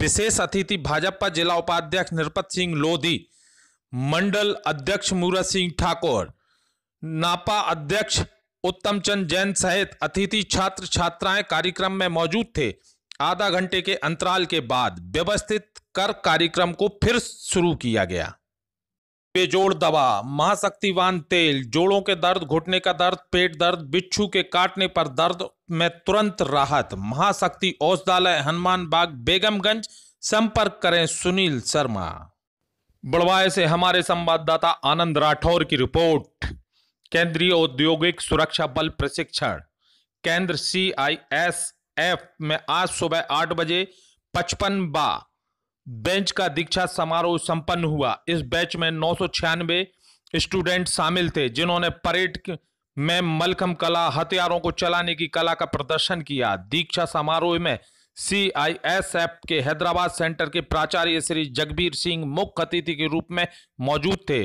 विशेष अतिथि भाजपा जिला उपाध्यक्ष निरपत सिंह लोधी मंडल अध्यक्ष मूरत सिंह ठाकुर नापा अध्यक्ष उत्तम चंद जैन सहित अतिथि छात्र छात्राएं कार्यक्रम में मौजूद थे आधा घंटे के अंतराल के बाद व्यवस्थित कर कार्यक्रम को फिर शुरू किया गया बेजोड़ दवा महाशक्तिवान तेल जोड़ों के दर्द घुटने का दर्द पेट दर्द बिच्छू के काटने पर दर्द में तुरंत राहत महाशक्ति औषधालय हनुमान बाग बेगमगंज संपर्क करें सुनील शर्मा बड़वाए से हमारे संवाददाता आनंद राठौर की रिपोर्ट केंद्रीय औद्योगिक सुरक्षा बल प्रशिक्षण केंद्र सी आई एस एफ में आज सुबह आठ बजे पचपन बा बेंच का दीक्षा समारोह संपन्न हुआ इस बैच में नौ स्टूडेंट शामिल थे जिन्होंने परेड में मलखम कला हथियारों को चलाने की कला का प्रदर्शन किया दीक्षा समारोह में सीआईएसएफ के हैदराबाद सेंटर के प्राचार्य श्री जगबीर सिंह मुख्य अतिथि के रूप में मौजूद थे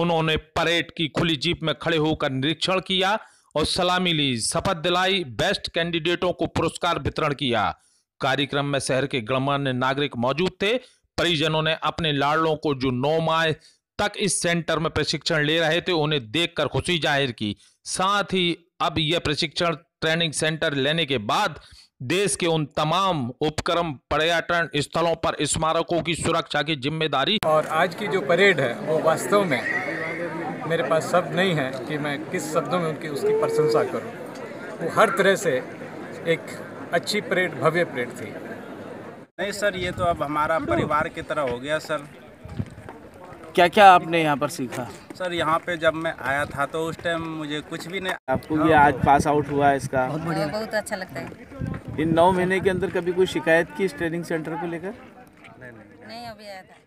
उन्होंने परेड की खुली जीप में खड़े होकर निरीक्षण किया और सलामी ली शपथ दिलाई बेस्ट कैंडिडेटों को पुरस्कार वितरण किया कार्यक्रम में शहर के गणमान्य नागरिक मौजूद थे परिजनों ने अपने लाड़लों को जो नौ माह तक इस सेंटर में प्रशिक्षण ले रहे थे उन्हें देखकर खुशी जाहिर की साथ ही अब यह प्रशिक्षण ट्रेनिंग सेंटर लेने के बाद देश के उन तमाम उपक्रम पर्यटन स्थलों पर स्मारकों की सुरक्षा की जिम्मेदारी और आज की जो परेड है वो वास्तव में मेरे पास शब्द नहीं है कि मैं किस शब्दों में उनकी उसकी प्रशंसा करूं। वो हर तरह से एक अच्छी परेड भव्य परेड थी नहीं सर ये तो अब हमारा परिवार की तरह हो गया सर क्या क्या आपने यहाँ पर सीखा सर यहाँ पे जब मैं आया था तो उस टाइम मुझे कुछ भी नहीं आपको भी आज पास आउट हुआ है इसका बहुत बढ़िया बहुत अच्छा लगता है इन नौ महीने के अंदर कभी कोई शिकायत की इस ट्रेनिंग सेंटर को लेकर नहीं नहीं अभी आया था